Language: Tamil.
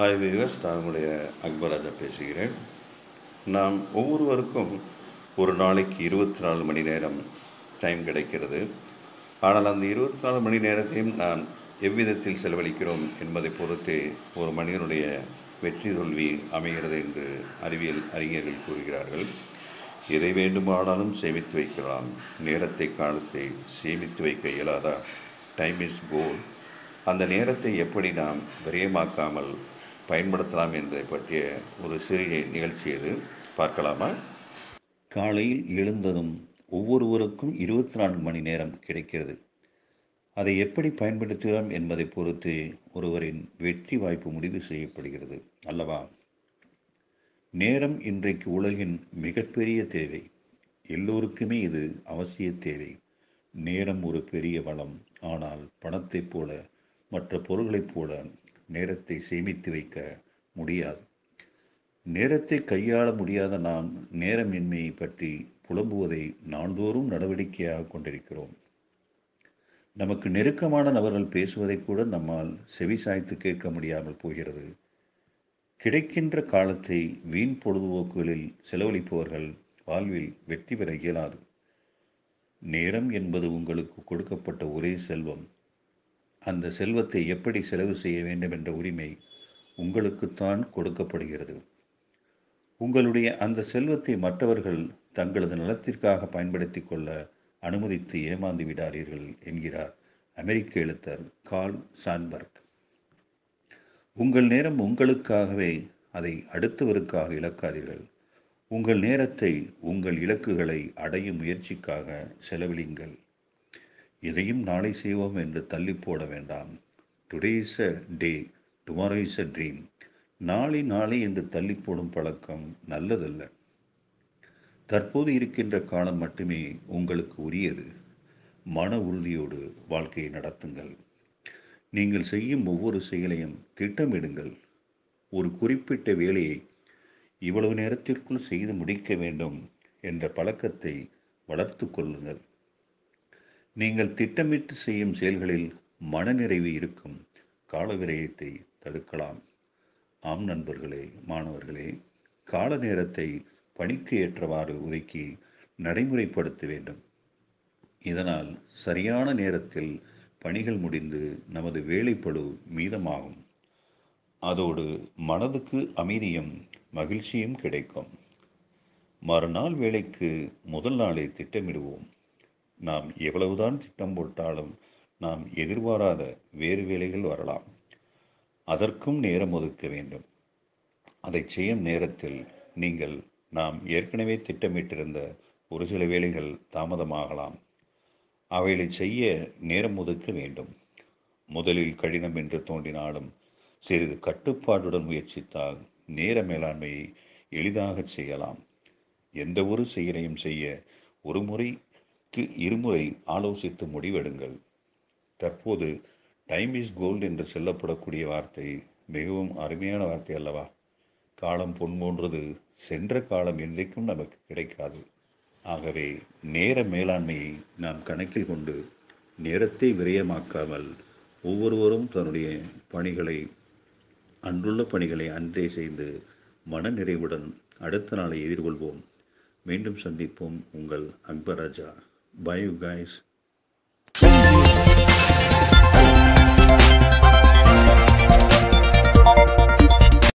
ஹாய் வீவர்ஸ் நான் உங்களுடைய அக்பராஜா பேசுகிறேன் நாம் ஒவ்வொருவருக்கும் ஒரு நாளைக்கு இருபத்தி நாலு மணி நேரம் டைம் கிடைக்கிறது ஆனால் அந்த இருபத்தி நாலு மணி நேரத்தையும் நாம் எவ்விதத்தில் செலவழிக்கிறோம் என்பதை பொறுத்து ஒரு மனிதனுடைய வெற்றி தோல்வி அமைகிறது என்று அறிவியல் அறிஞர்கள் கூறுகிறார்கள் எதை வேண்டுமானாலும் சேமித்து வைக்கலாம் நேரத்தை காலத்தை சேமித்து வைக்க இயலாதா டைம் இஸ் கோல் அந்த நேரத்தை எப்படி நாம் விரயமாக்காமல் பயன்படுத்தலாம் என்பதை பற்றிய ஒரு சிறிய நிகழ்ச்சி இது பார்க்கலாமா காலையில் எழுந்ததும் ஒவ்வொருவருக்கும் இருபத்தி நான்கு மணி நேரம் கிடைக்கிறது அதை எப்படி பயன்படுத்துகிறோம் என்பதை பொறுத்து ஒருவரின் வெற்றி வாய்ப்பு முடிவு செய்யப்படுகிறது அல்லவா நேரம் இன்றைக்கு உலகின் மிகப்பெரிய தேவை எல்லோருக்குமே இது அவசிய தேவை நேரம் ஒரு பெரிய வளம் ஆனால் பணத்தைப் போல மற்ற பொருள்களைப் போல நேரத்தை சேமித்து வைக்க முடியாது நேரத்தை கையாள முடியாத நாம் நேரமின்மையை பற்றி புலம்புவதை நாள்தோறும் நடவடிக்கையாக கொண்டிருக்கிறோம் நமக்கு நெருக்கமான நபர்கள் பேசுவதை கூட நம்மால் செவி சாய்த்து கேட்க முடியாமல் போகிறது கிடைக்கின்ற காலத்தை வீண் பொழுதுபோக்குகளில் செலவழிப்பவர்கள் வாழ்வில் வெற்றி பெற இயலாது நேரம் என்பது உங்களுக்கு கொடுக்கப்பட்ட ஒரே செல்வம் அந்த செல்வத்தை எப்படி செலவு செய்ய வேண்டும் என்ற உரிமை உங்களுக்குத்தான் கொடுக்கப்படுகிறது உங்களுடைய அந்த செல்வத்தை மற்றவர்கள் தங்களது நலத்திற்காக பயன்படுத்தி கொள்ள அனுமதித்து ஏமாந்து விடாதீர்கள் என்கிறார் அமெரிக்க எழுத்தர் கால் சான்பர்க் உங்கள் நேரம் உங்களுக்காகவே அதை அடுத்தவருக்காக இழக்காதீர்கள் உங்கள் நேரத்தை உங்கள் இலக்குகளை அடையும் முயற்சிக்காக செலவிடுங்கள் இதையும் நாளை செய்வோம் என்று தள்ளி போட வேண்டாம் today is a day tomorrow is a dream நாளை நாளை என்று தள்ளி போடும் பழக்கம் நல்லதல்ல தற்போது இருக்கின்ற காலம் மட்டுமே உங்களுக்கு உரியது மன உறுதியோடு வாழ்க்கையை நடத்துங்கள் நீங்கள் செய்யும் ஒவ்வொரு செயலையும் திட்டமிடுங்கள் ஒரு குறிப்பிட்ட வேலையை இவ்வளவு நேரத்திற்குள் செய்து முடிக்க வேண்டும் என்ற பழக்கத்தை வளர்த்து கொள்ளுங்கள் நீங்கள் திட்டமிட்டு செய்யும் செயல்களில் மனநிறைவு இருக்கும் கால விரயத்தை தடுக்கலாம் ஆம் நண்பர்களே மாணவர்களே கால நேரத்தை பணிக்கு ஏற்றவாறு ஒதுக்கி நடைமுறைப்படுத்த வேண்டும் இதனால் சரியான நேரத்தில் பணிகள் முடிந்து நமது வேலைப்பழு மீதமாகும் அதோடு மனதுக்கு அமைதியும் மகிழ்ச்சியும் கிடைக்கும் மறுநாள் வேலைக்கு முதல் நாளை திட்டமிடுவோம் நாம் எவ்வளவுதான் திட்டம் போட்டாலும் நாம் எதிர்பாராத வேறு வேலைகள் வரலாம் அதற்கும் நேரம் ஒதுக்க வேண்டும் அதை செய்யும் நேரத்தில் நீங்கள் நாம் ஏற்கனவே திட்டமிட்டிருந்த ஒரு சில வேலைகள் தாமதமாகலாம் அவைகளை செய்ய நேரம் ஒதுக்க வேண்டும் முதலில் கடினம் என்று தோன்றினாலும் சிறிது கட்டுப்பாட்டுடன் முயற்சித்தால் நேர மேலாண்மையை எளிதாக செய்யலாம் எந்த ஒரு செயலையும் செய்ய ஒரு முறை வாரத்திற்கு இருமுறை ஆலோசித்து முடிவெடுங்கள் தற்போது டைம் இஸ் கோல்டு என்று சொல்லப்படக்கூடிய வார்த்தை மிகவும் அருமையான வார்த்தை அல்லவா காலம் பொன் போன்றது சென்ற காலம் என்றைக்கும் நமக்கு கிடைக்காது ஆகவே நேர மேலாண்மையை நாம் கணக்கில் கொண்டு நேரத்தை விரயமாக்காமல் ஒவ்வொருவரும் தன்னுடைய பணிகளை அன்றுள்ள பணிகளை அன்றே செய்து மன நிறைவுடன் அடுத்த நாளை எதிர்கொள்வோம் மீண்டும் சந்திப்போம் உங்கள் அக்பர் ராஜா Bye, you guys.